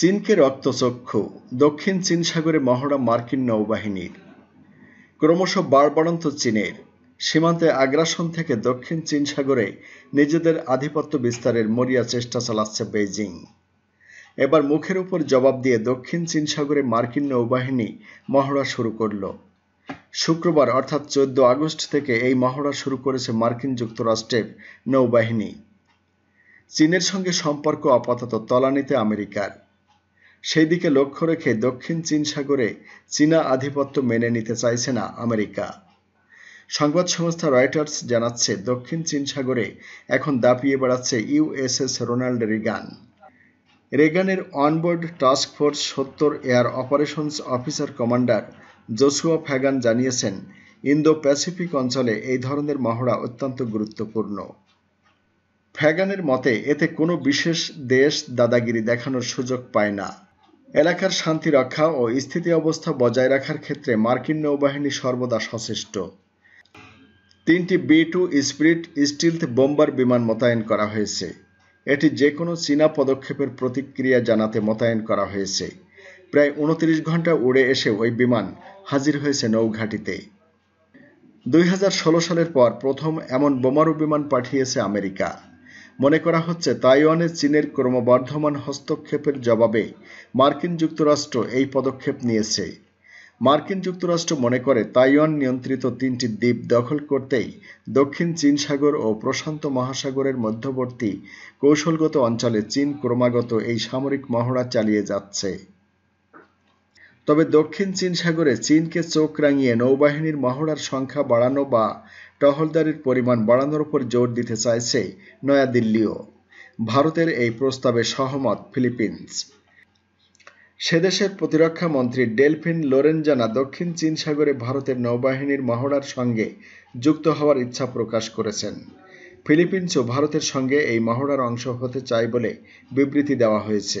চীনকে রক্তচক্ষু দক্ষিণ চীন সাগরে মহড়া মার্কিন নৌবাহিনীর ক্রমশ বাড়বাড়ন্ত চীনের সীমান্তে আগ্রাসন থেকে দক্ষিণ চীন সাগরে নিজেদের আধিপত্য বিস্তারের মরিয়া চেষ্টা চালাচ্ছে বেইজিং এবার মুখের উপর জবাব দিয়ে দক্ষিণ চীন সাগরে মার্কিন নৌবাহিনী মহড়া শুরু করল শুক্রবার অর্থাৎ চোদ্দ আগস্ট থেকে এই মহড়া শুরু করেছে মার্কিন যুক্তরাষ্ট্রের নৌবাহিনী চীনের সঙ্গে সম্পর্ক আপাতত তলানিতে আমেরিকার সেই দিকে লক্ষ্য রেখে দক্ষিণ চীন সাগরে চীনা আধিপত্য মেনে নিতে চাইছে না আমেরিকা সংবাদ সংস্থা রয়টার্স জানাচ্ছে দক্ষিণ চীন সাগরে এখন দাপিয়ে বেড়াচ্ছে ইউএসএস রোনাল্ড রিগান রেগানের অনবোর্ড টাস্ক ফোর্স সত্তর air operations officer commander Joshua Fagan জানিয়েছেন ইন্দো প্যাসিফিক অঞ্চলে এই ধরনের মহড়া অত্যন্ত গুরুত্বপূর্ণ ফ্যাগানের মতে এতে কোনো বিশেষ দেশ দাদাগিরি দেখানোর সুযোগ পায় না এলাকার শান্তি রক্ষা ও স্থিতি অবস্থা বজায় রাখার ক্ষেত্রে মার্কিন নৌবাহিনী সর্বদা সচেষ্ট তিনটি B two spirit stealth bomber বিমান মোতায়েন করা হয়েছে এটি যে কোনো চীনা পদক্ষেপের প্রতিক্রিয়া জানাতে মোতায়েন করা হয়েছে প্রায় উনত্রিশ ঘন্টা উড়ে এসে ওই বিমান হাজির হয়েছে নৌঘাটিতে দুই সালের পর প্রথম এমন বোমারু বিমান পাঠিয়েছে আমেরিকা মনে করা হচ্ছে তাইওয়ানে চীনের ক্রমবর্ধমান হস্তক্ষেপের জবাবে মার্কিন যুক্তরাষ্ট্র এই পদক্ষেপ নিয়েছে মার্কিন যুক্তরাষ্ট্র মনে করে তাইওয়ান নিয়ন্ত্রিত তিনটি দ্বীপ দখল করতেই দক্ষিণ চীন সাগর ও প্রশান্ত মহাসাগরের মধ্যবর্তী কৌশলগত অঞ্চলে চীন ক্রমাগত এই সামরিক মহড়া চালিয়ে যাচ্ছে তবে দক্ষিণ চীন সাগরে চীনকে চোখ রাঙিয়ে নৌবাহিনীর মহড়ার সংখ্যা বাড়ানো বা টহলদারির পরিমাণ বাড়ানোর উপর জোর দিতে চাইছে নয়াদিল্লিও ভারতের এই প্রস্তাবে সহমত ফিলিপিন্স সেদেশের প্রতিরক্ষা মন্ত্রী ডেলফিন লোরেঞ্জানা দক্ষিণ চীন সাগরে ভারতের নৌবাহিনীর মহড়ার সঙ্গে যুক্ত হওয়ার ইচ্ছা প্রকাশ করেছেন ফিলিপিন্সও ভারতের সঙ্গে এই মহড়ার অংশ হতে চায় বলে বিবৃতি দেওয়া হয়েছে